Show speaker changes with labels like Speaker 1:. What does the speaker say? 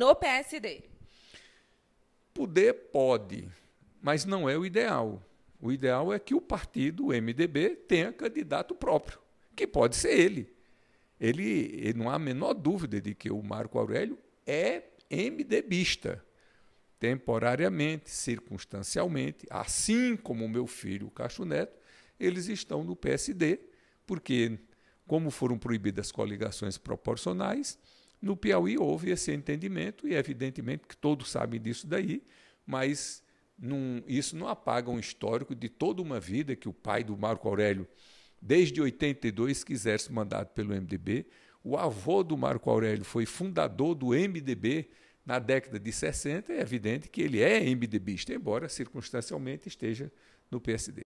Speaker 1: no PSD?
Speaker 2: Poder pode, mas não é o ideal. O ideal é que o partido, o MDB, tenha candidato próprio, que pode ser ele. Ele, ele não há a menor dúvida de que o Marco Aurélio é MDBista, temporariamente, circunstancialmente, assim como o meu filho, o Cacho Neto, eles estão no PSD, porque, como foram proibidas coligações proporcionais, no Piauí houve esse entendimento, e evidentemente que todos sabem disso daí, mas num, isso não apaga um histórico de toda uma vida que o pai do Marco Aurélio, desde 82, quisesse mandado pelo MDB. O avô do Marco Aurélio foi fundador do MDB na década de 60, é evidente que ele é MDBista, embora circunstancialmente esteja no PSD.